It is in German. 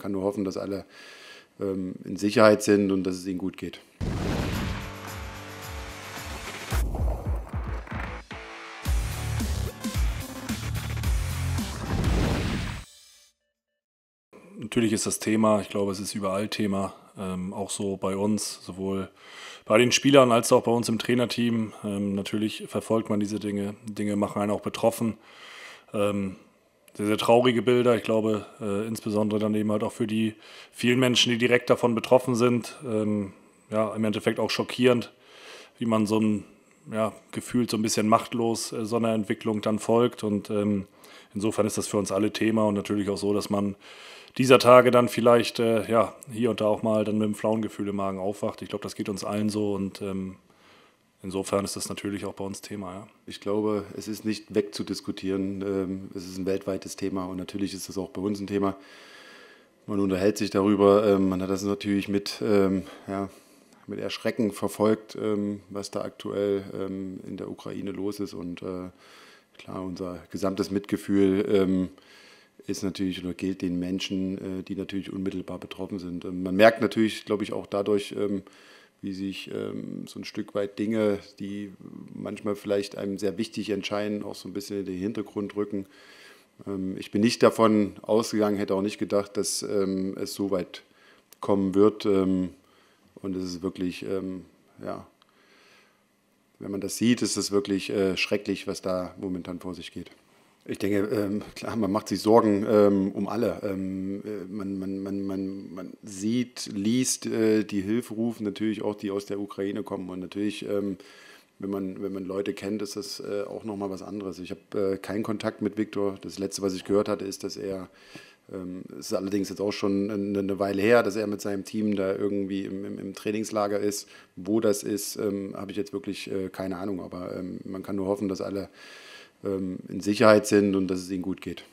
kann nur hoffen, dass alle ähm, in Sicherheit sind und dass es ihnen gut geht. natürlich ist das Thema, ich glaube, es ist überall Thema, ähm, auch so bei uns, sowohl bei den Spielern als auch bei uns im Trainerteam. Ähm, natürlich verfolgt man diese Dinge, Dinge machen einen auch betroffen. Ähm, sehr, sehr traurige Bilder. Ich glaube, äh, insbesondere dann eben halt auch für die vielen Menschen, die direkt davon betroffen sind. Ähm, ja, im Endeffekt auch schockierend, wie man so ein, ja, gefühlt so ein bisschen machtlos äh, so einer Entwicklung dann folgt. Und ähm, insofern ist das für uns alle Thema und natürlich auch so, dass man dieser Tage dann vielleicht, äh, ja, hier und da auch mal dann mit einem flauen Gefühl im Magen aufwacht. Ich glaube, das geht uns allen so und ähm, Insofern ist das natürlich auch bei uns Thema. Ja. Ich glaube, es ist nicht wegzudiskutieren. Ähm, es ist ein weltweites Thema und natürlich ist das auch bei uns ein Thema. Man unterhält sich darüber. Ähm, man hat das natürlich mit, ähm, ja, mit Erschrecken verfolgt, was da aktuell in der Ukraine los ist. Und äh, klar, unser gesamtes Mitgefühl ist natürlich oder gilt den Menschen, äh, die natürlich unmittelbar betroffen sind. Man merkt natürlich, glaube ich, auch dadurch, wie sich ähm, so ein Stück weit Dinge, die manchmal vielleicht einem sehr wichtig entscheiden, auch so ein bisschen in den Hintergrund rücken. Ähm, ich bin nicht davon ausgegangen, hätte auch nicht gedacht, dass ähm, es so weit kommen wird. Ähm, und es ist wirklich, ähm, ja, wenn man das sieht, ist es wirklich äh, schrecklich, was da momentan vor sich geht. Ich denke, klar, man macht sich Sorgen um alle. man, man, man, man, man sieht, liest die Hilferufe natürlich auch, die aus der Ukraine kommen. Und natürlich, wenn, man, wenn man Leute kennt, ist das äh, auch nochmal was anderes. Ich habe keinen Kontakt mit Viktor. Das Letzte, was ich gehört hatte, ist, dass er es ist allerdings jetzt auch schon eine Weile her, dass er mit seinem Team da irgendwie im, im, im Trainingslager ist. Wo das ist, ähm, habe ich jetzt wirklich äh, keine Ahnung. Aber ähm, man kann nur hoffen, dass alle ähm, in Sicherheit sind und dass es ihnen gut geht.